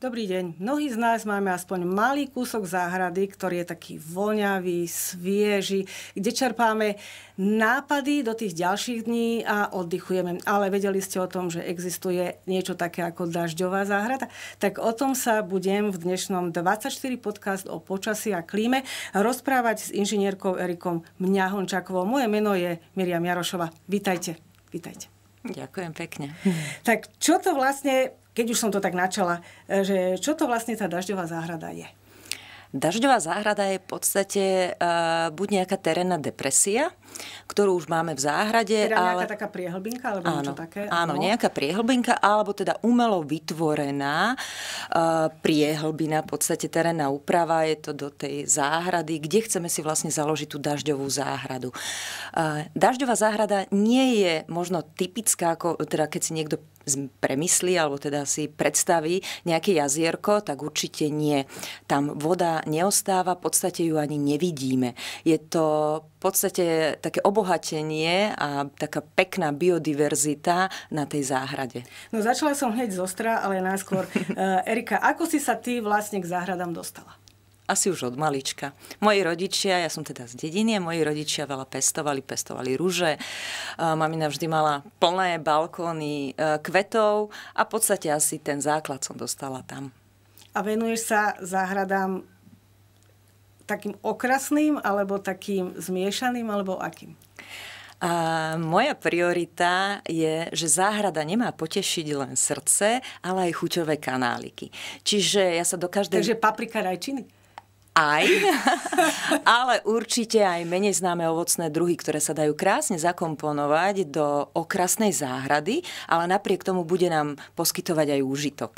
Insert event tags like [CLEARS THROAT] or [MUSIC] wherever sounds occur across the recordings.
Dobrý deň. Mnohí z nás máme aspoň malý kúsok záhrady, ktorý je taký voňavý, svieži, kde čerpáme nápady do tých ďalších dní a oddychujeme. Ale vedeli ste o tom, že existuje niečo také ako dažďová záhrada? Tak o tom sa budem v dnešnom 24 podcast o počasí a klíme rozprávať s inžinierkou Erikom Mňahončakovou. Moje meno je Miriam Jarošova. Vítajte. Vítajte. Ďakujem pekne. Tak čo to vlastne keď už som to tak načala, e, že čo to vlastne tá dažďová záhrada je? Dažďová záhrada je v podstate uh, buď nejaká terénna depresia, ktorú už máme v záhrade. Teda ale... nejaká taká priehlbinka alebo áno, niečo také? Áno, áno, nejaká priehlbinka alebo teda umelo vytvorená uh, priehlbina, v podstate terénna úprava, je to do tej záhrady, kde chceme si vlastne založiť tú dažďovú záhradu. Uh, dažďová záhrada nie je možno typická, ako, teda keď si niekto premyslí alebo teda si predstaví nejaké jazierko, tak určite nie. Tam voda neostáva, v podstate ju ani nevidíme. Je to podstate také obohatenie a taká pekná biodiverzita na tej záhrade. No začala som hneď ostra, ale najskôr. [LAUGHS] Eh, Erika, ako si sa ty vlastne k záhradám dostala? asi už od malička. Moji rodičia, ja som teda z dediny, moji rodičia veľa pestovali, pestovali rúže. Eh, mamina vždy mala plné balkóny eh, kvetov a v podstate asi ten základ som dostala tam. A venuješ sa záhradám takým okrasným, alebo takým zmiešaným, alebo akým? A moja priorita je, že záhrada nemá potešiť len srdce, ale aj chuťové kanáliky. Čiže ja sa do každej... Takže paprika rajčiny? aj, [LAUGHS] ale určite aj menej známe ovocné druhy, ktoré sa dajú krásne zakomponovať do okrasnej záhrady, ale napriek tomu bude nám poskytovať aj úžitok.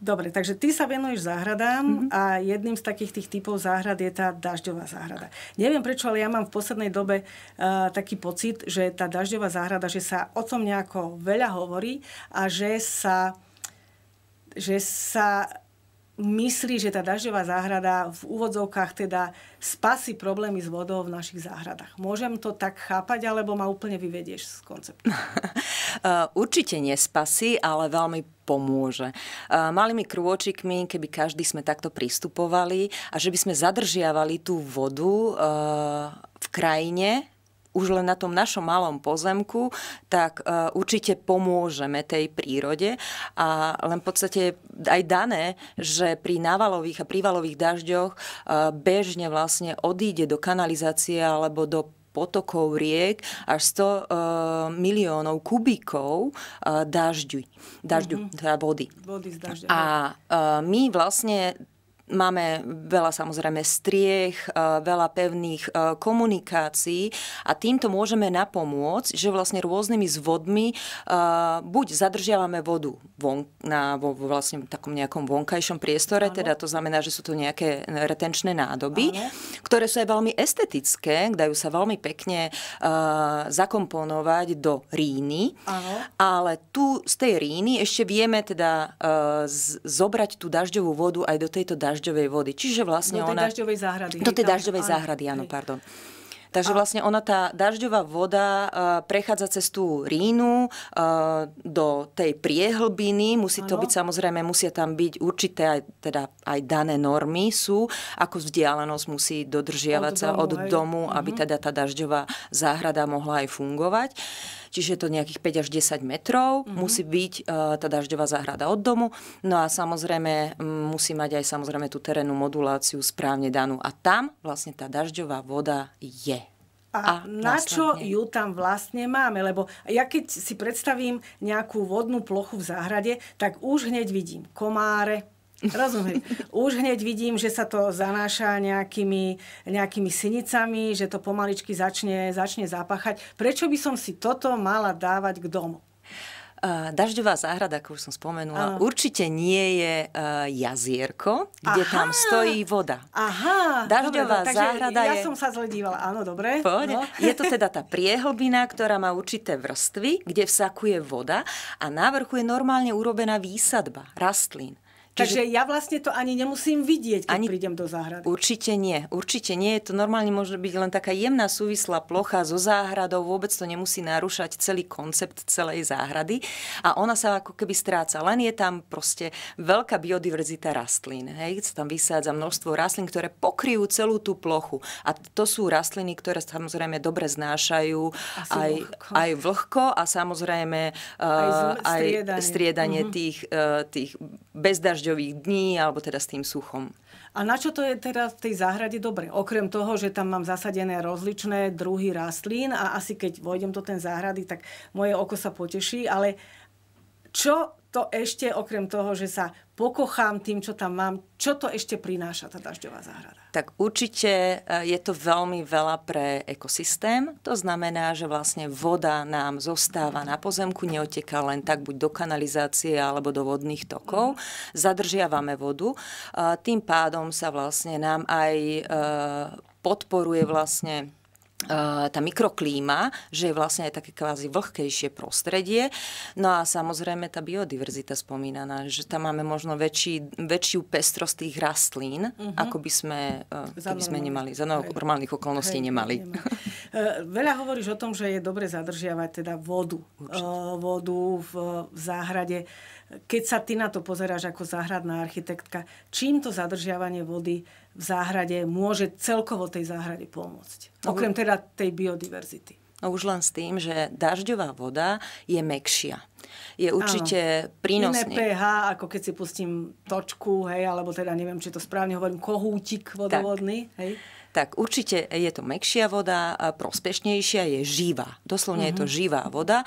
Dobre, takže ty sa venuješ záhradám mm-hmm. a jedným z takých tých typov záhrad je tá dažďová záhrada. Neviem prečo, ale ja mám v poslednej dobe uh, taký pocit, že tá dažďová záhrada, že sa o tom nejako veľa hovorí a že sa, že sa myslí, že tá dažďová záhrada v úvodzovkách teda spasí problémy s vodou v našich záhradách. Môžem to tak chápať, alebo ma úplne vyvedieš z konceptu? [LAUGHS] Eh, určite nespasí, ale veľmi pomôže. Eh, malými krôčikmi, keby každý sme takto pristupovali a že by sme zadržiavali tú vodu eh, v krajine, už len na tom našom malom pozemku, tak e, určite pomôžeme tej prírode. A len v podstate aj dané, že pri návalových a prívalových dažďoch e, bežne vlastne odíde do kanalizácie alebo do potokov riek až 100 e, miliónov kubíkov dažďu, dažďu mm-hmm. teda vody. vody z dažďa. A my vlastne Máme veľa samozrejme striech, e, veľa pevných e, komunikácií a týmto môžeme napomôcť, že vlastne rôznymi zvodmi e, buď zadržiavame vodu von, na, vo vlastne takom nejakom vonkajšom priestore, ano. teda to znamená, že sú to nejaké retenčné nádoby, ano. ktoré sú aj veľmi estetické, dajú sa veľmi pekne zakomponovať do ríny, ano. ale tu z tej ríny ešte vieme teda zobrať tú dažďovú vodu aj do tejto dažďovej dažďovej vody. Čiže vlastne do tej ona... dažďovej záhrady. Do tej dažďovej áno, záhrady, áno, hej. pardon. Takže vlastne ona tá dažďová voda e, prechádza cez tú rínu e, do tej priehlbiny, musí to ano. byť samozrejme, musia tam byť určité aj, teda aj dané normy sú, ako vzdialenosť musí dodržiavať od sa domu, od aj. domu, aby mhm. teda tá dažďová záhrada mohla aj fungovať čiže je to nejakých 5 až 10 metrov, mm-hmm. musí byť e, tá dažďová záhrada od domu, no a samozrejme musí mať aj samozrejme tú terénnu moduláciu správne danú a tam vlastne tá dažďová voda je. A, a na vlastne čo ju tam vlastne máme? Lebo ja keď si predstavím nejakú vodnú plochu v záhrade, tak už hneď vidím komáre, Rozumiem. Už hneď vidím, že sa to zanáša nejakými, nejakými synicami, že to pomaličky začne, začne zapáchať. Prečo by som si toto mala dávať k domu? Dažďová záhrada, ako už som spomenula, Aha. určite nie je uh, jazierko, kde Aha. tam stojí voda. Aha, Dažďová dobre, záhrada ja je... som sa zledívala, Áno, dobre. Poď. No. Je to teda tá [LAUGHS] priehlbina, ktorá má určité vrstvy, kde vsakuje voda a na vrchu je normálne urobená výsadba rastlín. Čiže... Takže ja vlastne to ani nemusím vidieť, keď ani... prídem do záhrady. Určite nie, určite nie. Je to normálne môže byť len taká jemná súvislá plocha so záhradou, vôbec to nemusí narušať celý koncept celej záhrady a ona sa ako keby stráca. Len je tam proste veľká biodiverzita rastlín. Hej? Tam vysádza množstvo rastlín, ktoré pokryjú celú tú plochu. A to sú rastliny, ktoré samozrejme dobre znášajú aj vlhko. aj vlhko a samozrejme aj, eh, aj striedanie, striedanie mm-hmm. tých, eh, tých bezdaž dažďových dní alebo teda s tým suchom. A na čo to je teraz v tej záhrade dobre? Okrem toho, že tam mám zasadené rozličné druhy rastlín a asi keď vojdem do ten záhrady, tak moje oko sa poteší, ale čo to ešte, okrem toho, že sa pokochám tým, čo tam mám, čo to ešte prináša tá dažďová záhrada? Tak určite e, je to veľmi veľa pre ekosystém. To znamená, že vlastne voda nám zostáva na pozemku, neoteká len tak buď do kanalizácie alebo do vodných tokov. Zadržiavame vodu. E, tým pádom sa vlastne nám aj e, podporuje vlastne tá mikroklíma, že je vlastne aj také kvázi vlhkejšie prostredie. No a samozrejme tá biodiverzita spomínaná, že tam máme možno väčší, väčšiu pestrosť tých rastlín, uh-huh. ako by sme, za keby sme nemali, za normálnych okolností Hej. nemali. Hej. Veľa hovoríš o tom, že je dobre zadržiavať teda vodu. Určite. Vodu v, v záhrade keď sa ty na to pozeráš ako záhradná architektka, čím to zadržiavanie vody v záhrade môže celkovo tej záhrade pomôcť? No Okrem teda tej biodiverzity. No už len s tým, že dažďová voda je mekšia. Je určite Áno. prínosný. Iné pH, ako keď si pustím točku, hej, alebo teda neviem, či to správne hovorím, kohútik vodovodný. Tak. Hej. Tak určite je to mekšia voda, prospešnejšia je živá. Doslovne mm-hmm. je to mhm. živá voda.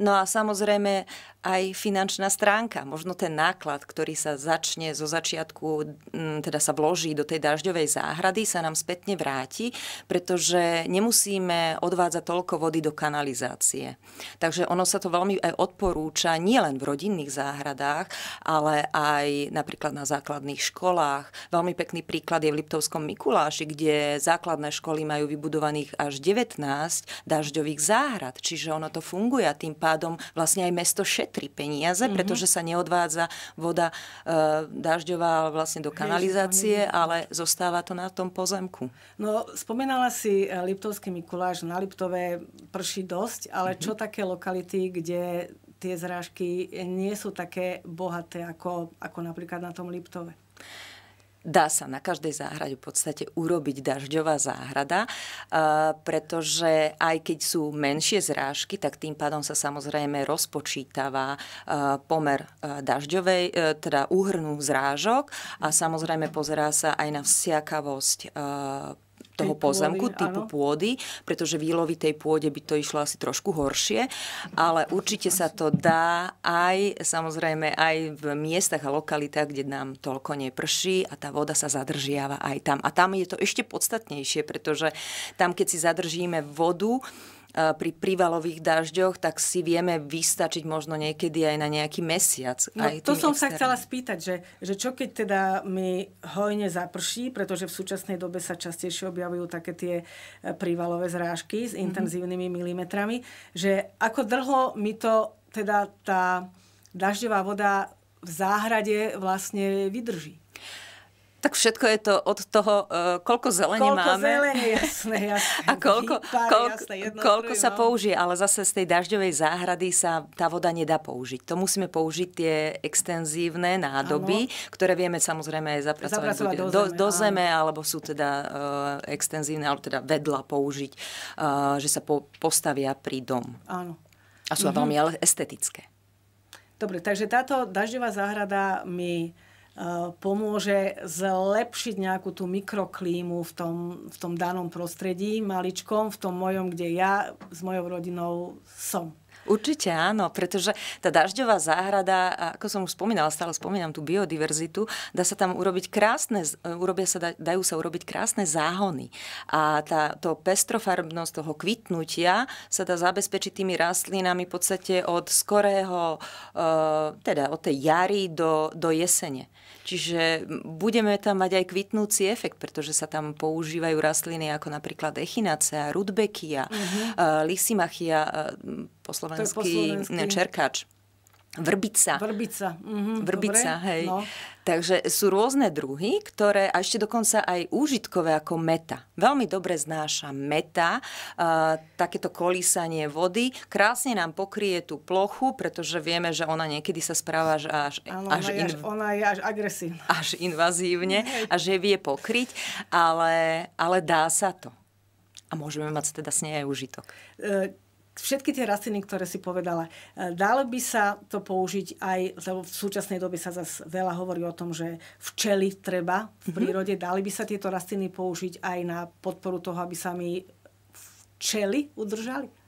No a samozrejme aj finančná stránka. Možno ten náklad, ktorý sa začne zo začiatku, mm, teda sa vloží do tej dažďovej záhrady, sa nám spätne vráti, pretože nemusíme odvádzať toľko vody do kanalizácie. Takže ono sa to veľmi aj odporúča nielen v rodinných záhradách, ale aj napríklad na základných školách. Veľmi pekný príklad je v Liptovskom Mikuláši, kde základné školy majú vybudovaných až 19 dažďových záhrad. Čiže ono to funguje a tým pádom vlastne aj mesto šetrí ušetrí peniaze, mm-hmm. pretože sa neodvádza voda e, dažďová vlastne do kanalizácie, ale zostáva to na tom pozemku. No, spomenala si e, Liptovský Mikuláš. Na Liptove prší dosť, ale mm-hmm. čo také lokality, kde tie zrážky nie sú také bohaté ako, ako napríklad na tom Liptove? dá sa na každej záhrade v podstate urobiť dažďová záhrada, pretože aj keď sú menšie zrážky, tak tým pádom sa samozrejme rozpočítava pomer dažďovej, e, teda úhrnú zrážok a samozrejme pozerá sa aj na vsiakavosť toho pozemku, pôdy, typu áno. pôdy, pretože výlovy tej pôde by to išlo asi trošku horšie, ale určite sa to dá aj samozrejme aj v miestach a lokalitách, kde nám toľko neprší a tá voda sa zadržiava aj tam. A tam je to ešte podstatnejšie, pretože tam, keď si zadržíme vodu, pri prívalových dažďoch, tak si vieme vystačiť možno niekedy aj na nejaký mesiac. No, aj to som externým. sa chcela spýtať, že, že čo keď teda mi hojne zaprší, pretože v súčasnej dobe sa častejšie objavujú také tie e, prívalové zrážky s mhm. intenzívnymi mm-hmm. milimetrami, že ako dlho mi to teda tá dažďová voda v záhrade vlastne vydrží. Tak všetko je to od toho, uh, koľko zelenie koľko máme. zelenie, jasné, [LAUGHS] jasné. A koľko, Výpary, koľko, jasné, koľko sa no. použije, ale zase z tej dažďovej záhrady sa tá voda nedá použiť. To musíme použiť tie extenzívne nádoby, ano. ktoré vieme samozrejme aj zapracovať, zapracovať do, do, zeme, do zeme, alebo sú teda uh, extenzívne, alebo teda vedla použiť, uh, že sa po, postavia pri dom. Áno. A sú mhm. veľmi estetické. Dobre, takže táto dažďová záhrada mi... My Eh, pomôže zlepšiť nejakú tú mikroklímu v tom, v tom danom prostredí, maličkom, v tom mojom, kde ja s mojou rodinou som. Určite áno, pretože tá dažďová záhrada, ako som už spomínala, stále spomínam tú biodiverzitu, dá sa tam urobiť krásne, eh, urobia sa, dajú sa urobiť krásne záhony. A tá, to pestrofarbnosť toho kvitnutia sa dá zabezpečiť tými rastlinami v podstate od skorého, eh, teda od tej jary do, do jesene. Čiže budeme tam mať aj kvitnúci efekt, pretože sa tam používajú rastliny ako napríklad echinacea, rudbekia, uh-huh. Mhm. uh, lisimachia, uh, po slovensky, po slovensky. čerkač. Vrbica. Vrbica. Mm-hmm, Vrbica, dobre, hej. No. Takže sú rôzne druhy, ktoré a ešte dokonca aj úžitkové ako meta. Veľmi dobre znáša meta, uh, takéto kolísanie vody. Krásne nám pokrie tú plochu, pretože vieme, že ona niekedy sa správa až, až, ano, až, ona, inv... je ona je až agresívna. Až invazívne a že vie pokryť, ale, ale dá sa to. A môžeme mať teda s nej aj užitok. E, všetky tie rastliny, ktoré si povedala, e, dalo by sa to použiť aj, lebo v súčasnej dobe sa zase veľa hovorí o tom, že včely treba v mhm. prírode, dali by sa tieto rastliny použiť aj na podporu toho, aby sa mi včely udržali?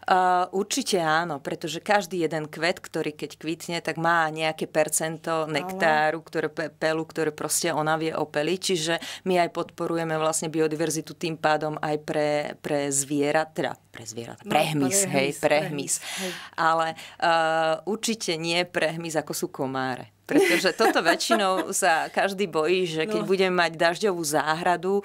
Uh, určite áno, pretože každý jeden kvet, ktorý keď kvitne, tak má nejaké percento nektáru, ktoré pe- pelu, ktoré proste ona vie opeliť. Čiže my aj podporujeme vlastne biodiverzitu tým pádom aj pre, pre zviera, teda pre zvierat, no, pre hmyz, no, hej, pre hmyz. Ale uh, určite nie pre hmyz, ako sú komáre pretože toto väčšinou sa každý bojí, že keď no. budeme mať dažďovú záhradu,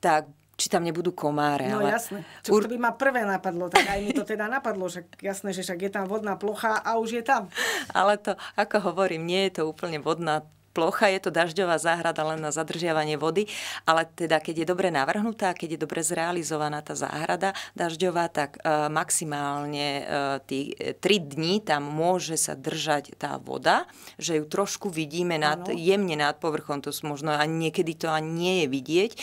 tak či tam nebudú komáre. No ale... jasné. Čo Ur... to by ma prvé napadlo, tak aj mi to teda napadlo, že jasné, že však je tam vodná plocha a už je tam. Ale to, ako hovorím, nie je to úplne vodná plocha, je to dažďová záhrada len na zadržiavanie vody, ale teda keď je dobre navrhnutá, keď je dobre zrealizovaná tá záhrada dažďová, tak e, maximálne e, tí e, tri dní tam môže sa držať tá voda, že ju trošku vidíme nad, jemne nad povrchom, to možno ani niekedy to ani nie je vidieť. E,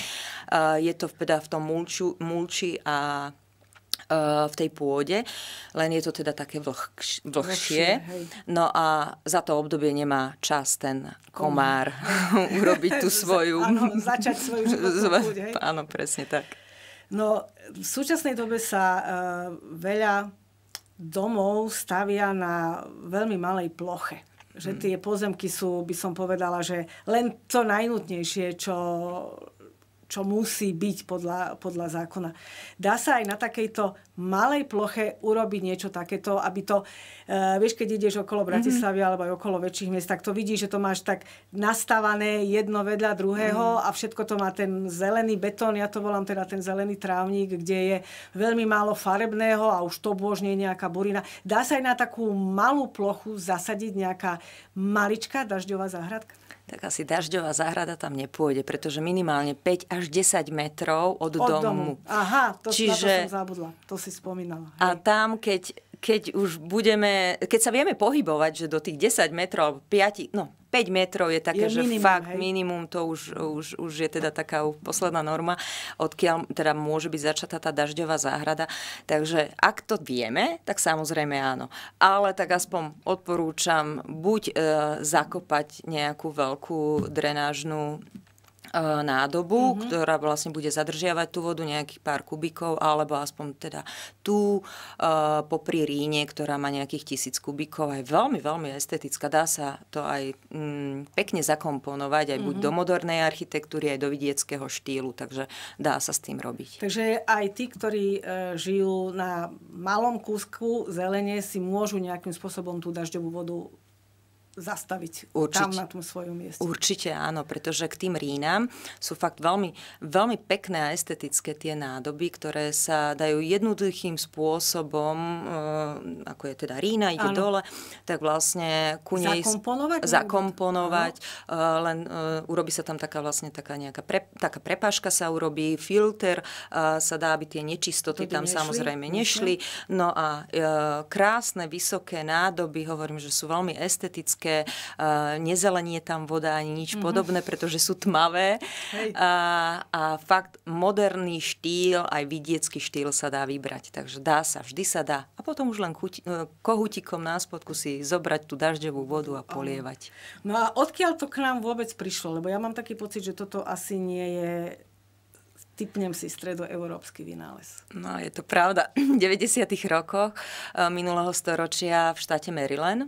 je to teda v tom mulču, mulči a v tej pôde, len je to teda také vlhkš, vlhšie. no a za to obdobie nemá čas ten komár um. [LAUGHS] urobiť tú [LAUGHS] svoju... Áno, začať svoju život [LAUGHS] Áno, presne tak. No, v súčasnej dobe sa uh, veľa domov stavia na veľmi malej ploche. Že mm. tie pozemky sú, by som povedala, že len to najnutnejšie, čo čo musí byť podľa, podľa zákona. Dá sa aj na takejto malej ploche urobiť niečo takéto, aby to, uh, vieš, keď ideš okolo mhm. Bratislavy mm-hmm. alebo aj okolo väčších miest, tak to vidíš, že to máš tak nastavané jedno vedľa druhého mm-hmm. a všetko to má ten zelený betón, ja to volám teda ten zelený trávnik, kde je veľmi málo farebného a už to božne nejaká burina. Dá sa aj na takú malú plochu zasadiť nejaká maličká dažďová záhradka? tak asi dažďová záhrada tam nepôjde, pretože minimálne 5 až 10 metrov od, od domu. domu. Aha, to, Čiže, na to som zabudla. To si si spomínala. Hej. A tam, keď, keď už budeme, keď sa vieme pohybovať, že do tých 10 metrov, 5, no 5 metrov je také, je že minimum, fakt hej. minimum, to už, už, už je teda taká posledná norma, odkiaľ teda môže byť začatá tá dažďová záhrada. Takže ak to vieme, tak samozrejme áno. Ale tak aspoň odporúčam buď e, zakopať nejakú veľkú drenážnu E, nádobu, mm-hmm. ktorá vlastne bude zadržiavať tú vodu nejakých pár kubikov, alebo aspoň teda tú uh, popri ríne, ktorá má nejakých tisíc kubikov, aj veľmi, veľmi estetická. Dá sa to aj mm, pekne zakomponovať, aj mm-hmm. buď mhm. do modernej architektúry, aj do vidieckého štýlu, takže dá sa s tým robiť. Takže aj tí, ktorí e, žijú na malom kúsku zelene, si môžu nejakým spôsobom tú dažďovú vodu zastaviť Určite. tam na tom svojom mieste. Určite áno, pretože k tým rínam sú fakt veľmi, veľmi pekné a estetické tie nádoby, ktoré sa dajú jednoduchým spôsobom, e, ako je teda rína, ide áno. dole, tak vlastne ku nej zakomponovať, zakomponovať e, len e, eh, urobí sa tam taká vlastne taká nejaká pre, taká prepážka sa urobí, filter e, sa dá, aby tie nečistoty tam nešli, samozrejme nešli. Mhm. nešli. No a e, krásne, vysoké nádoby, hovorím, že sú veľmi estetické, nejaké uh, nezelenie tam voda ani nič mm-hmm. podobné, pretože sú tmavé. A, a fakt moderný štýl, aj vidiecký štýl sa dá vybrať. Takže dá sa, vždy sa dá. A potom už len chuti, e, kohutikom na spodku si zobrať tú dažďovú vodu a polievať. No a odkiaľ to k nám vôbec prišlo? Lebo ja mám taký pocit, že toto asi nie je typnem si stredoeurópsky vynález. No, je to pravda. [CLEARS THROAT] V 90. rokoch e, minulého storočia v štáte Maryland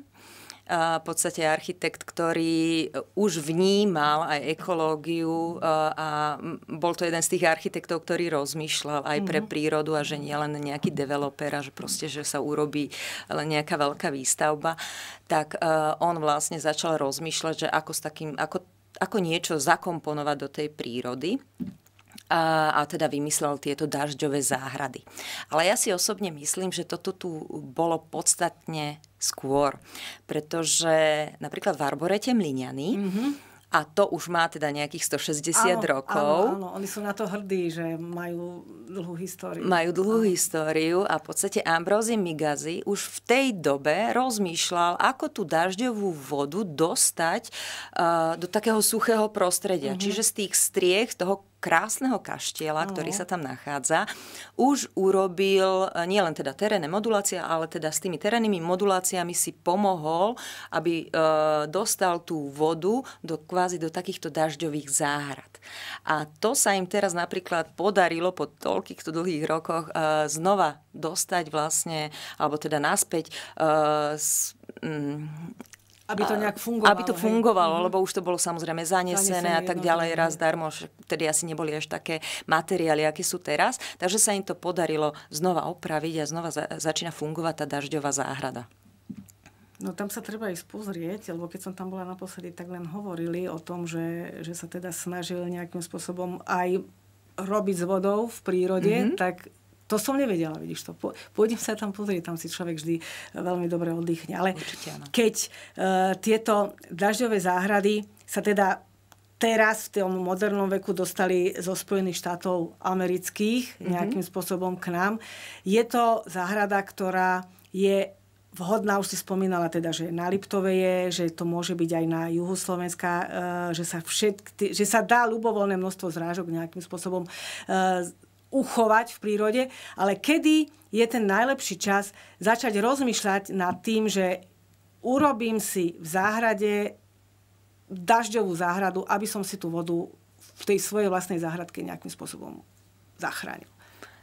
v podstate architekt, ktorý e, už vnímal aj ekológiu e, a bol to jeden z tých architektov, ktorý rozmýšľal aj pre mhm. prírodu a že nie len nejaký developer a že proste, že sa urobí len nejaká veľká výstavba, tak e, on vlastne začal rozmýšľať, že ako, s takým, ako, ako niečo zakomponovať do tej prírody a teda vymyslel tieto dažďové záhrady. Ale ja si osobne myslím, že toto tu bolo podstatne skôr, pretože napríklad v Arborete Mliňany mm-hmm. A to už má teda nejakých 160 áno, rokov. Áno, áno, oni sú na to hrdí, že majú dlhú históriu. Majú dlhú áno. históriu a v podstate Ambrózy Migazy už v tej dobe rozmýšľal, ako tú dažďovú vodu dostať uh, do takého suchého prostredia. Mm-hmm. Čiže z tých striech toho krásneho kaštiela, ktorý no. sa tam nachádza, už urobil eh, nielen teda terénne modulácie, ale teda s tými terénnymi moduláciami si pomohol, aby e, dostal tú vodu do, kvázi do takýchto dažďových záhrad. A to sa im teraz napríklad podarilo po toľkýchto dlhých rokoch e, znova dostať vlastne, alebo teda naspäť e, s, mm, aby to nejak fungovalo. Aby to fungovalo, hej? Mhm. lebo už to bolo samozrejme zanesené, zanesené a tak no, ďalej no, raz no. darmo, vtedy asi neboli až také materiály, aké sú teraz. Takže sa im to podarilo znova opraviť a znova za, začína fungovať tá dažďová záhrada. No tam sa treba ísť pozrieť, lebo keď som tam bola naposledy, tak len hovorili o tom, že, že sa teda snažili nejakým spôsobom aj robiť s vodou v prírode, mm-hmm. tak to som nevedela, vidíš to. Pôjdem sa tam pozrieť, tam si človek vždy e, veľmi dobre oddychne. Ale Určite, áno. keď e, tieto dažďové záhrady sa teda teraz v tom modernom veku dostali zo Spojených štátov amerických mm-hmm. nejakým spôsobom k nám. Je to záhrada, ktorá je vhodná, už si spomínala teda, že na Liptove je, že to môže byť aj na juhu Slovenska, e, že sa, všetky, že sa dá ľubovoľné množstvo zrážok nejakým spôsobom e, uchovať v prírode, ale kedy je ten najlepší čas začať rozmýšľať nad tým, že urobím si v záhrade dažďovú záhradu, aby som si tú vodu v tej svojej vlastnej záhradke nejakým spôsobom zachránil.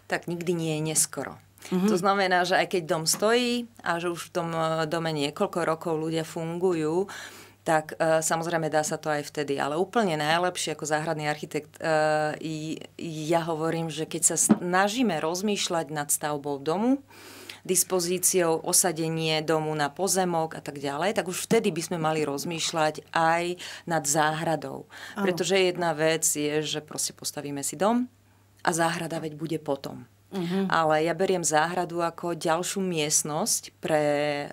Tak nikdy nie je neskoro. Mm-hmm. To znamená, že aj keď dom stojí a že už v tom eh, dome niekoľko rokov ľudia fungujú, uh, tak e, samozrejme dá sa to aj vtedy. Ale úplne najlepšie ako záhradný architekt, e, ja hovorím, že keď sa snažíme rozmýšľať nad stavbou domu, dispozíciou, osadenie domu na pozemok a tak ďalej, tak už vtedy by sme mali rozmýšľať aj nad záhradou. Ano. Pretože jedna vec je, že proste postavíme si dom a záhrada veď bude potom. Uh-huh. Ale ja beriem záhradu ako ďalšiu miestnosť pre,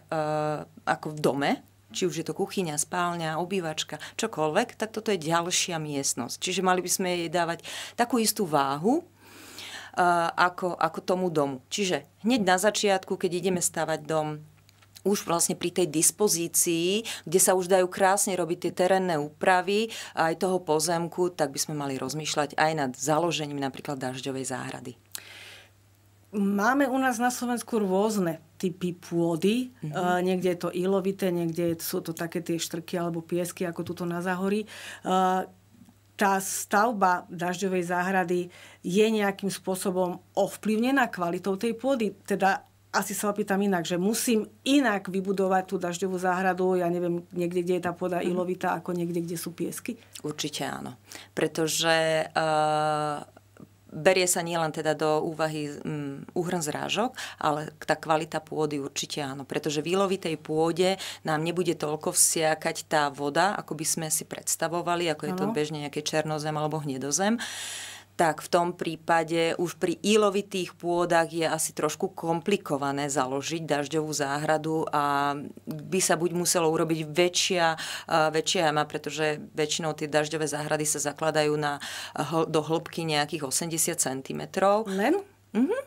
uh, ako v dome, či už je to kuchyňa, spálňa, obývačka, čokoľvek, tak toto je ďalšia miestnosť. Čiže mali by sme jej dávať takú istú váhu, eh, ako, ako tomu domu. Čiže hneď na začiatku, keď ideme stavať dom, už vlastne pri tej dispozícii, kde sa už dajú krásne robiť tie terénne úpravy aj toho pozemku, tak by sme mali rozmýšľať aj nad založením napríklad dažďovej záhrady. Máme u nás na Slovensku rôzne typy pôdy. Mm-hmm. Uh, niekde je to ilovité, niekde sú to také tie štrky alebo piesky, ako tuto na Zahorí. Uh, eh, tá stavba dažďovej záhrady je nejakým spôsobom ovplyvnená kvalitou tej pôdy. Teda asi sa opýtam inak, že musím inak vybudovať tú dažďovú záhradu, ja neviem, niekde, kde je tá pôda mhm. ilovitá, ako niekde, kde sú piesky? Určite áno. Pretože uh berie sa nielen teda do úvahy um, uhrn zrážok, ale tá kvalita pôdy určite áno, pretože ilovitej pôde nám nebude toľko vsiakať tá voda, ako by sme si predstavovali, ako je to bežne nejaké černozem alebo hnedozem. Uh, tak v tom prípade už pri ílovitých pôdach je asi trošku komplikované založiť dažďovú záhradu a by sa buď muselo urobiť väčšia, väčšia jama, pretože väčšinou tie dažďové záhrady sa zakladajú na, do hĺbky nejakých 80 cm. Len? Mhm.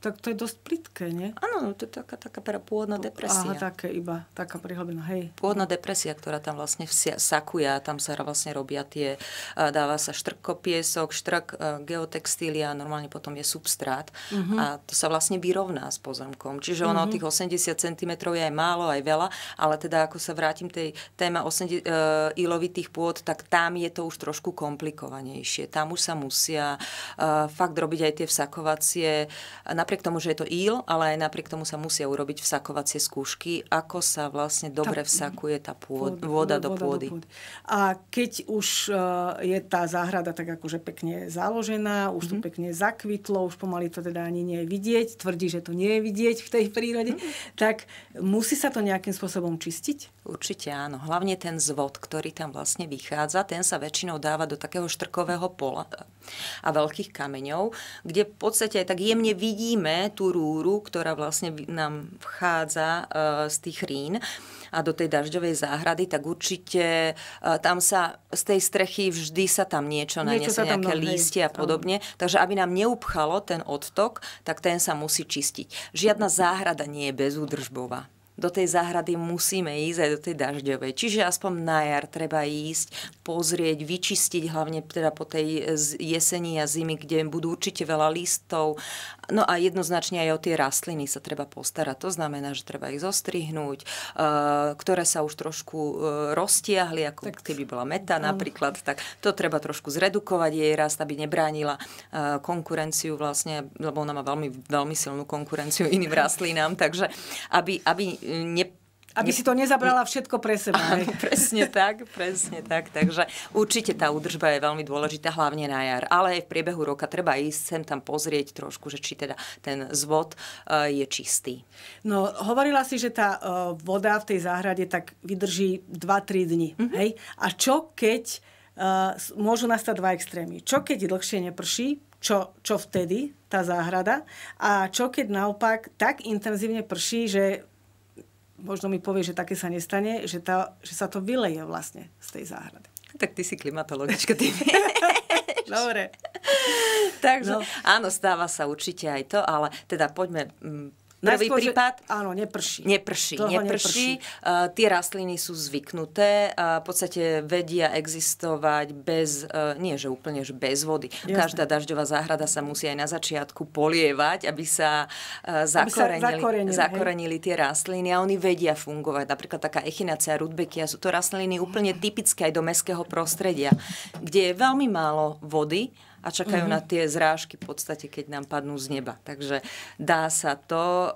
Tak to je dosť plitké, nie? Áno, no, to je taká, taká pôvodná no, depresia. Aha, také iba, taká prihlbená, hej. Pôvodná depresia, ktorá tam vlastne sakuje, tam sa vlastne robia tie, dáva sa štrkko piesok, štrk e, geotextília, normálne potom je substrát uh-huh. a to sa vlastne vyrovná s pozemkom. Čiže ono uh-huh. tých 80 cm je aj málo, aj veľa, ale teda ako sa vrátim tej téma 80, e, ilovitých pôd, tak tam je to už trošku komplikovanejšie. Tam už sa musia uh, fakt robiť aj tie vsakovacie, napriek tomu, že je to íl, ale aj napriek tomu sa musia urobiť vsakovacie skúšky, ako sa vlastne dobre tá, mhm. vsakuje tá pôd, voda, voda, do pôdy. do pôdy. A keď už e, je tá záhrada tak akože pekne založená, už mm-hmm. to mhm. pekne zakvitlo, už pomaly to teda ani nie je vidieť, tvrdí, že to nie je vidieť v tej prírode, mm-hmm. tak musí sa to nejakým spôsobom čistiť? Určite áno. Hlavne ten zvod, ktorý tam vlastne vychádza, ten sa väčšinou dáva do takého štrkového pola a veľkých kameňov, kde v podstate aj tak jemne vidíme, vidíme tú rúru, ktorá vlastne nám vchádza eh, z tých rín a do tej dažďovej záhrady, tak určite eh, tam sa z tej strechy vždy sa tam niečo naniesie, nejaké mnohé. lístie a podobne. Aj. Takže aby nám neupchalo ten odtok, tak ten sa musí čistiť. Žiadna záhrada nie je bezúdržbová do tej záhrady musíme ísť aj do tej dažďovej. Čiže aspoň na jar treba ísť, pozrieť, vyčistiť hlavne teda po tej e, jeseni a zimy, kde budú určite veľa listov. No a jednoznačne aj o tie rastliny sa treba postarať. To znamená, že treba ich zostrihnúť, e, ktoré sa už trošku e, roztiahli, ako tak. keby bola meta napríklad, tak to treba trošku zredukovať jej rast, aby nebránila konkurenciu vlastne, lebo ona má veľmi, veľmi silnú konkurenciu iným rastlinám, takže aby, aby ne, aby si to nezabrala všetko pre seba. Áno, [LAUGHS] presne tak, presne tak. Takže určite tá údržba je veľmi dôležitá, hlavne na jar. Ale aj v priebehu roka treba ísť sem tam pozrieť trošku, že či teda ten zvod eh, je čistý. No, hovorila si, že tá eh, voda v tej záhrade tak vydrží 2-3 dní. Mm-hmm. Hej? A čo keď eh, môžu nastať dva extrémy? Čo keď dlhšie neprší, čo, čo vtedy tá záhrada a čo keď naopak tak intenzívne prší, že možno mi povie, že také sa nestane, že, tá, že sa to vyleje vlastne z tej záhrady. Tak ty si klimatologička, ty [LAUGHS] Dobre. Takže no. áno, stáva sa určite aj to, ale teda poďme mm, Prvý Najskôr, prípad. Že, áno, neprší. Neprší, Toho neprší. neprší. Uh, tie rastliny sú zvyknuté, a v podstate vedia existovať bez, uh, nie že úplne že bez vody. Jasne. Každá dažďová záhrada sa musí aj na začiatku polievať, aby sa, uh, zakorenili, aby sa zakorenili, zakorenili tie rastliny a oni vedia fungovať. Napríklad taká echinácia rudbekia sú to rastliny úplne typické aj do mestského prostredia, kde je veľmi málo vody, a čakajú mm-hmm. na tie zrážky v podstate, keď nám padnú z neba. Takže dá sa to, e,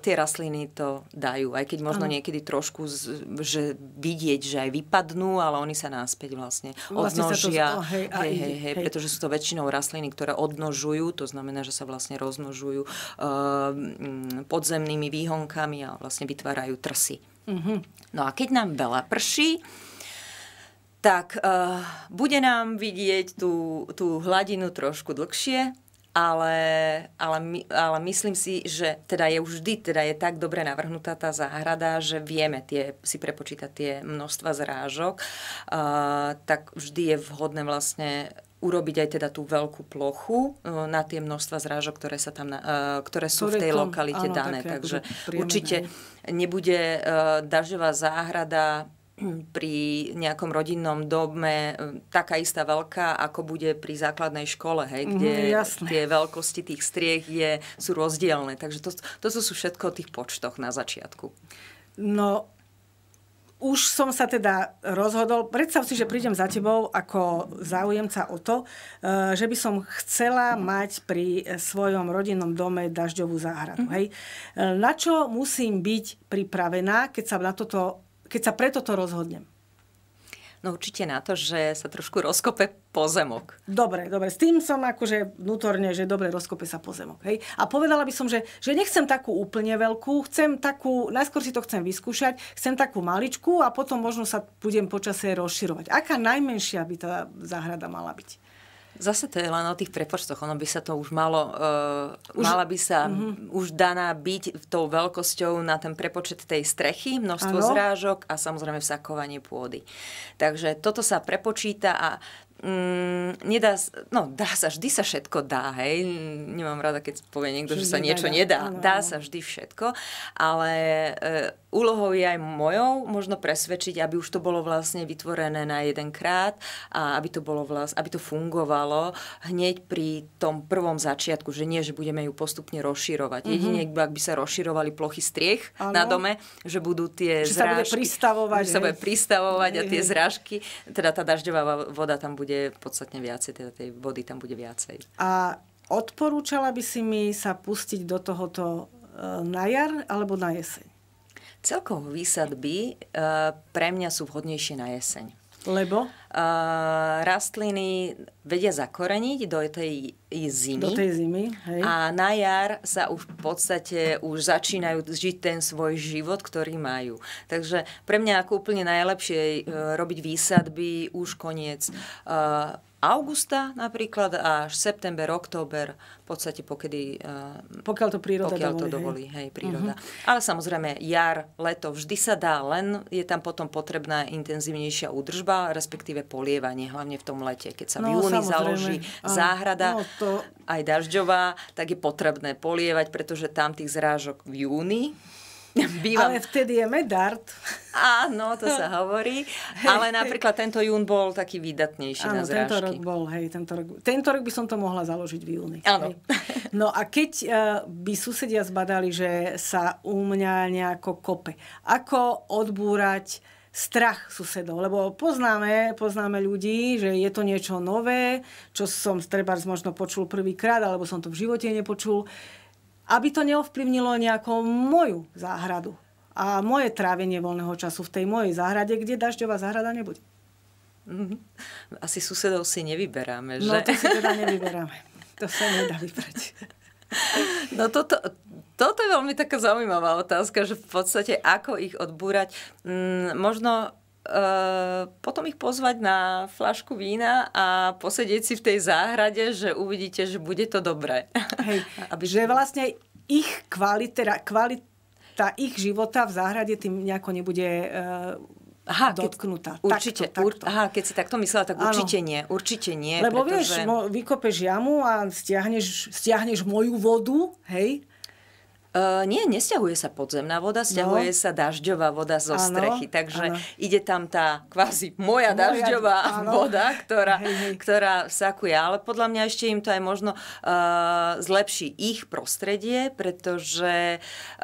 tie rastliny to dajú, aj keď možno ano. niekedy trošku, z, že vidieť, že aj vypadnú, ale oni sa náspäť vlastne, vlastne odnožia. Vlastne to, hej, hej, hej, hej, pretože sú to väčšinou rastliny, ktoré odnožujú, to znamená, že sa vlastne rozmnožujú e, podzemnými výhonkami a vlastne vytvárajú trsy. Mm-hmm. No a keď nám veľa prší, tak uh, bude nám vidieť tú, tú hladinu trošku dlhšie, ale, ale, my, ale myslím si, že teda je už vždy, teda je tak dobre navrhnutá tá záhrada, že vieme tie, si prepočítať tie množstva zrážok, uh, tak vždy je vhodné vlastne urobiť aj teda tú veľkú plochu uh, na tie množstva zrážok, ktoré, sa tam na, uh, ktoré sú ktoré v tej lokalite áno, dané. Také, Takže akože určite nebude uh, dažďová záhrada pri nejakom rodinnom dome eh, taká istá veľká, ako bude pri základnej škole, hej, mhm, kde mm, tie veľkosti tých striech je, sú rozdielne. Takže to, to sú všetko o tých počtoch na začiatku. No, už som sa teda rozhodol, predstav si, že prídem za tebou ako záujemca o to, eh, že by som chcela mať pri svojom rodinnom dome dažďovú záhradu. Mhm. Hej. Eh, na čo musím byť pripravená, keď sa na toto keď sa preto to rozhodnem. No určite na to, že sa trošku rozkope pozemok. Dobre, dobre. S tým som akože vnútorne, že dobre, rozkope sa pozemok. Hej? A povedala by som, že, že nechcem takú úplne veľkú, chcem takú, najskôr si to chcem vyskúšať, chcem takú maličku a potom možno sa budem počasie rozširovať. Aká najmenšia by tá záhrada mala byť? Zase to je len o tých prepočtoch. Ono by sa to už malo, uh, už, mala by sa mm-hmm. už daná byť tou veľkosťou na ten prepočet tej strechy, množstvo ano. zrážok a samozrejme vsakovanie pôdy. Takže toto sa prepočíta a Mm, nedá, no dá sa, vždy sa všetko dá, hej. Nemám rada, keď povie niekto, vždy že sa niečo dá, nedá. Áno, dá sa vždy všetko, ale e, úlohou je aj mojou možno presvedčiť, aby už to bolo vlastne vytvorené na jeden krát a aby to, bolo vlast, aby to fungovalo hneď pri tom prvom začiatku, že nie, že budeme ju postupne rozširovať. Mm-hmm. Jedine, ak by sa rozširovali plochy striech ano. na dome, že budú tie že zrážky... Sa bude pristavovať. Že sa bude pristavovať a tie [LAUGHS] zrážky, teda tá dažďová voda tam bude bude podstatne viacej, teda tej vody tam bude viacej. A odporúčala by si mi sa pustiť do tohoto e, na jar alebo na jeseň? Celkovo výsadby e, pre mňa sú vhodnejšie na jeseň lebo? Uh, rastliny vedia zakoreniť do tej zimy. Do tej zimy, hej. A na jar sa už v podstate už začínajú žiť ten svoj život, ktorý majú. Takže pre mňa ako úplne najlepšie je robiť výsadby už koniec uh, augusta napríklad až september, október, v podstate pokedy... Eh, pokiaľ to príroda pokiaľ dovolí. To dovolí hej. hej, príroda. Uh-huh. Ale samozrejme, jar, leto, vždy sa dá, len je tam potom potrebná intenzívnejšia údržba, respektíve polievanie, hlavne v tom lete. Keď sa no, v júni samozrejme. založí Aj, záhrada, no, to... aj dažďová, tak je potrebné polievať, pretože tam tých zrážok v júni [LAUGHS] Bývam. Ale vtedy je medard. Áno, to sa [LAUGHS] hovorí. Ale napríklad tento jún bol taký výdatnejší Áno, na zrážky. tento rok bol, hej, tento rok. Tento rok by som to mohla založiť v júni. Áno. No a keď uh, by susedia zbadali, že sa u mňa nejako kope, ako odbúrať strach susedov, lebo poznáme, poznáme ľudí, že je to niečo nové, čo som trebárs možno počul prvýkrát, alebo som to v živote nepočul aby to neovplyvnilo nejako moju záhradu a moje trávenie voľného času v tej mojej záhrade, kde dažďová záhrada nebude. Mhm. Asi susedov si nevyberáme, no, že? No to si teda nevyberáme. To sa nedá vybrať. No toto, toto je veľmi taká zaujímavá otázka, že v podstate ako ich odbúrať. Mm, možno Ehm, potom ich pozvať na flašku vína a posedieť si v tej záhrade, že uvidíte, že bude to dobré. Hej, [LAUGHS] Aby... že vlastne ich kvalita, teda kvalita ich života v záhrade tým nejako nebude eh, Aha, dotknutá. Keď, určite, takto, Ur, aha, keď si takto myslela, tak ano. určite nie. Určite nie. Lebo pretože... vieš, vykopeš jamu a stiahneš, stiahneš moju vodu, hej, Uh, nie, nesťahuje sa podzemná voda, sťahuje no. sa dažďová voda zo ano, strechy. Takže ano. ide tam tá kvázi moja, moja dažďová ano. voda, ktorá, hej, ktorá sakuje. Ale podľa mňa ešte im to aj možno uh, zlepší ich prostredie, pretože uh,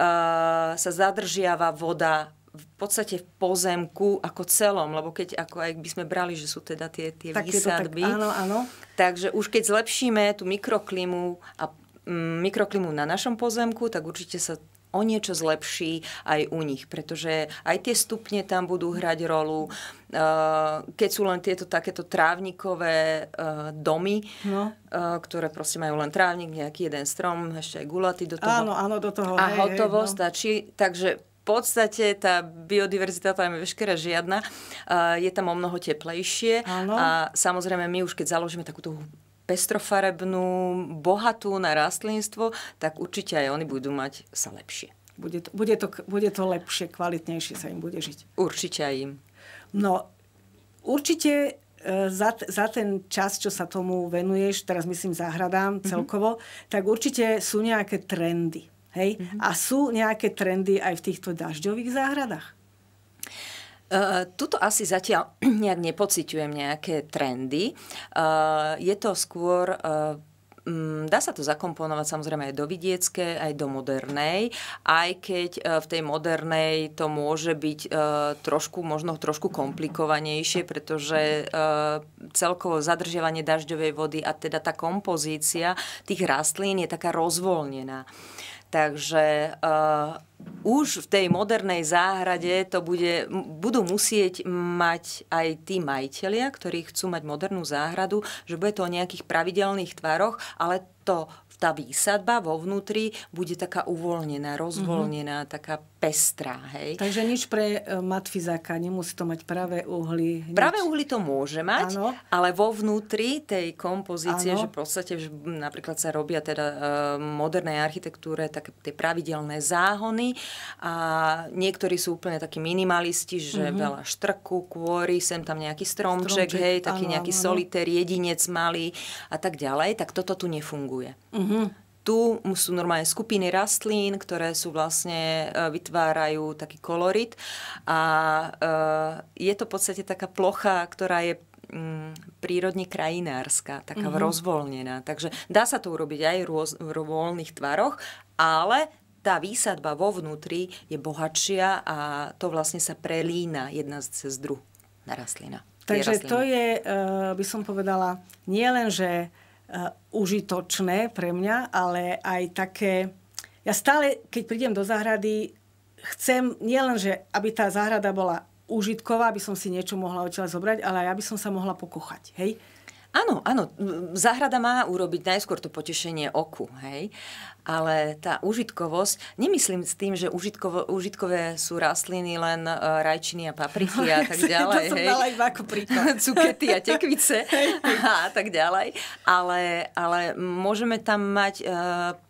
sa zadržiava voda v podstate v pozemku ako celom, lebo keď ako aj by sme brali, že sú teda tie, tie tak výsadby, to tak, áno, áno. takže už keď zlepšíme tú mikroklimu a Mm, mikroklimu na našom pozemku, tak určite sa o niečo zlepší aj u nich, pretože aj tie stupne tam budú hrať rolu. Mm. Eh, keď sú len tieto takéto trávnikové eh, domy, no. Eh, ktoré proste majú len trávnik, nejaký jeden strom, ešte aj gulaty do toho. Áno, áno, do toho. A hotovo hej, no. stačí. Takže v podstate tá biodiverzita tam je veškerá žiadna. Je tam o mnoho teplejšie. Áno. A samozrejme my už keď založíme takúto pestrofarebnú, bohatú na rastlinstvo, tak určite aj oni budú mať sa lepšie. Bude to, bude to, bude to lepšie, kvalitnejšie sa im bude žiť. Určite aj im. No, určite e, za, za ten čas, čo sa tomu venuješ, teraz myslím záhradám mhm. celkovo, mm-hmm. tak určite sú nejaké trendy. Hej? Mm-hmm. A sú nejaké trendy aj v týchto dažďových záhradách? Eh, tuto asi zatiaľ [CLEARS THROAT] nejak nepociťujem nejaké trendy. Eh, je to skôr... Eh, mm, dá sa to zakomponovať samozrejme aj do vidieckej, aj do modernej, aj keď v tej modernej to môže byť trošku, možno trošku komplikovanejšie, pretože celkovo zadržiavanie dažďovej vody a teda tá kompozícia tých rastlín je taká rozvoľnená. Takže už v tej modernej záhrade to bude, budú musieť mať aj tí majiteľia, ktorí chcú mať modernú záhradu, že bude to o nejakých pravidelných tvaroch, ale to tá výsadba vo vnútri bude taká uvoľnená, mhm. rozvoľnená, mm-hmm. taká pestrá. Hej. Takže nič pre e, matfizáka, nemusí to mať pravé uhly. Nič. Pravé uhly to môže mať, ano. ale vo vnútri tej kompozície, ano. že v podstate že napríklad sa robia teda e, modernej architektúre také tie pravidelné záhony, zelený a niektorí sú úplne takí minimalisti, že mm-hmm. veľa štrku, kôry, sem tam nejaký stromček, stromček hej, taký áno, nejaký áno. solitér, jedinec malý a tak ďalej, tak toto tu nefunguje. Mm-hmm tu sú normálne skupiny rastlín, ktoré sú vlastne, e, vytvárajú taký kolorit a e, je to v podstate taká plocha, ktorá je mm, prírodne krajinárska, taká mm-hmm. rozvoľnená. Takže dá sa to urobiť aj v rôz, v voľných tvaroch, ale tá výsadba vo vnútri je bohatšia a to vlastne sa prelína jedna cez druhu na rastlina. Takže to je, eh, by som povedala, nie len, že eh, užitočné pre mňa, ale aj také... Ja stále, keď prídem do záhrady, chcem len, že aby tá záhrada bola užitková, aby som si niečo mohla odtiaľ zobrať, ale aj aby som sa mohla pokochať. Hej? Áno, áno, záhrada má urobiť najskôr to potešenie oku, hej ale tá užitkovosť, nemyslím s tým, že užitkovo, užitkové sú rastliny len uh, rajčiny a papriky a no, tak [LAUGHS] ďalej. To hej. som iba ako príklad. [LAUGHS] Cukety a tekvice [LAUGHS] a tak ďalej. Ale, ale môžeme tam mať uh,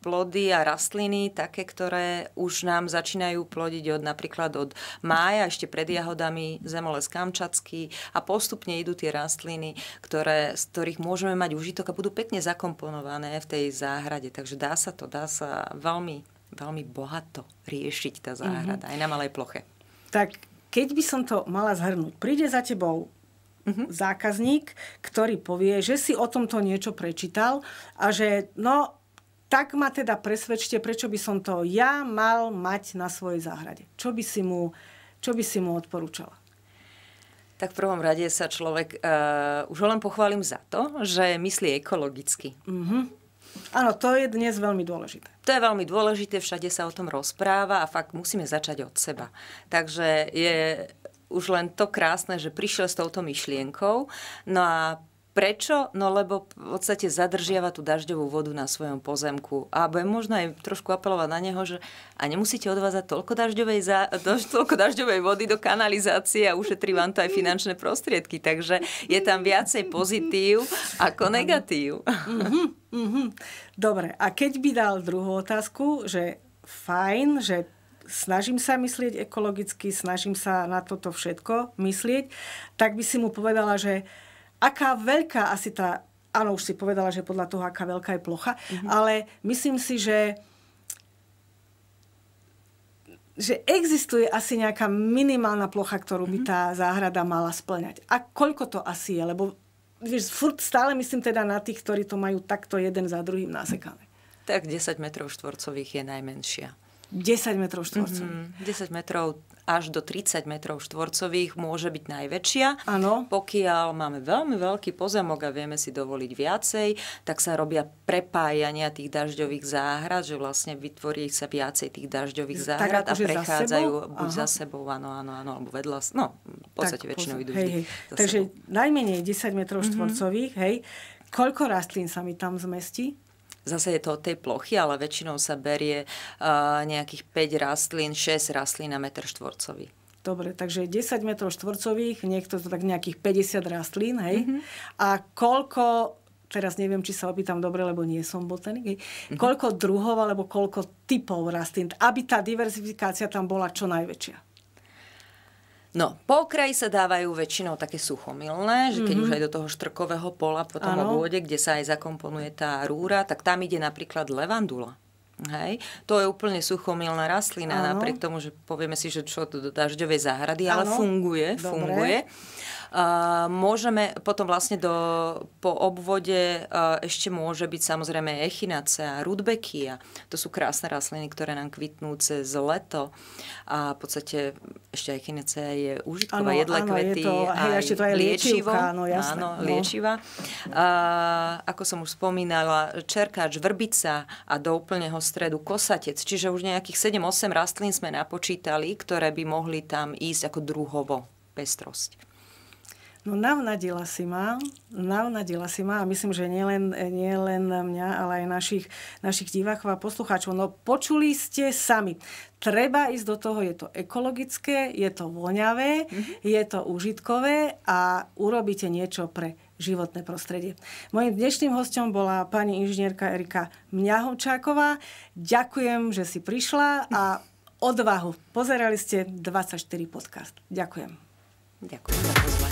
plody a rastliny také, ktoré už nám začínajú plodiť od napríklad od mája, ešte pred jahodami zemoles kamčacký a postupne idú tie rastliny, ktoré, z ktorých môžeme mať užitok a budú pekne zakomponované v tej záhrade. Takže dá sa to, dá sa veľmi, veľmi bohato riešiť tá záhrada, mm-hmm. aj na malej ploche. Tak keď by som to mala zhrnúť, príde za tebou mm-hmm. zákazník, ktorý povie, že si o tomto niečo prečítal a že no, tak ma teda presvedčte, prečo by som to ja mal mať na svojej záhrade. Čo by si mu, čo by si mu odporúčala? Tak v prvom rade sa človek, uh, už ho len pochválim za to, že myslí ekologicky. Uh-huh Áno, to je dnes veľmi dôležité. To je veľmi dôležité, všade sa o tom rozpráva a fakt musíme začať od seba. Takže je už len to krásne, že prišiel s touto myšlienkou. No a Prečo? No lebo v podstate zadržiava tú dažďovú vodu na svojom pozemku. A budem možno aj trošku apelovať na neho, že a nemusíte odvázať toľko dažďovej, za, toľko dažďovej vody do kanalizácie a ušetrí vám to aj finančné prostriedky. Takže je tam viacej pozitív ako negatív. Mm-hmm, mm-hmm. Dobre, a keď by dal druhú otázku, že fajn, že snažím sa myslieť ekologicky, snažím sa na toto všetko myslieť, tak by si mu povedala, že aká veľká asi tá... Áno, už si povedala, že podľa toho, aká veľká je plocha, mm-hmm. ale myslím si, že že existuje asi nejaká minimálna plocha, ktorú by mhm. tá záhrada mala splňať. A koľko to asi je? Lebo vieš, furt stále myslím teda na tých, ktorí to majú takto jeden za druhým nasekané. Tak 10 metrov štvorcových je najmenšia. 10 metrov štvorcových. Mm-hmm. 10 metrov až do 30 metrov štvorcových môže byť najväčšia. Áno. Pokiaľ máme veľmi veľký pozemok a vieme si dovoliť viacej, tak sa robia prepájania tých dažďových záhrad, že vlastne vytvorí sa viacej tých dažďových záhrad tak, a akože prechádzajú za sebou? buď Aha. za sebou, áno, áno, áno, alebo vedľa, no, v podstate tak, väčšinou idú hej, hej. Takže sebou. najmenej 10 metrov mm-hmm. štvorcových, hej. Koľko rastlín sa mi tam zmestí? Zase je to od tej plochy, ale väčšinou sa berie eh, nejakých 5 rastlín, 6 rastlín na meter štvorcový. Dobre, takže 10 metrov štvorcových, niekto to tak nejakých 50 rastlín, hej? Mm-hmm. A koľko teraz neviem, či sa opýtam dobre, lebo nie som botanik, mm-hmm. koľko druhov alebo koľko typov rastlín, aby tá diverzifikácia tam bola čo najväčšia. No, po okraji sa dávajú väčšinou také suchomilné, že keď mm-hmm. už mhm. aj do toho štrkového pola po tom obvode, kde sa aj zakomponuje tá rúra, tak tam ide napríklad levandula. Hej. To je úplne suchomilná rastlina, ano. napriek tomu, že povieme si, že čo to do dažďovej záhrady, ano. ale funguje, Dobre. funguje. Eh, môžeme potom vlastne do, po obvode eh, ešte môže byť samozrejme echinacea, rudbekia. To sú krásne rastliny, ktoré nám kvitnú cez leto. A v podstate ešte echinacea je užitková ano, jedle ano, kvety. Je to, aj, hej, ešte to aj liečivo. Áno, jasné. Áno, liečiva. No. ako som už spomínala, čerkač, vrbica a do úplného stredu kosatec. Čiže už nejakých 7-8 rastlín sme napočítali, ktoré by mohli tam ísť ako druhovo pestrosť. No navnadila si ma, navnadila si ma a myslím, že nielen nie len mňa, ale aj našich, našich divákov a poslucháčov. No počuli ste sami. Treba ísť do toho, je to ekologické, je to voňavé, mm-hmm. je to užitkové a urobíte niečo pre životné prostredie. Mojím dnešným hostom bola pani inžinierka Erika Mňahovčáková. Ďakujem, že si prišla a odvahu. Pozerali ste 24 podcast. Ďakujem. Ďakujem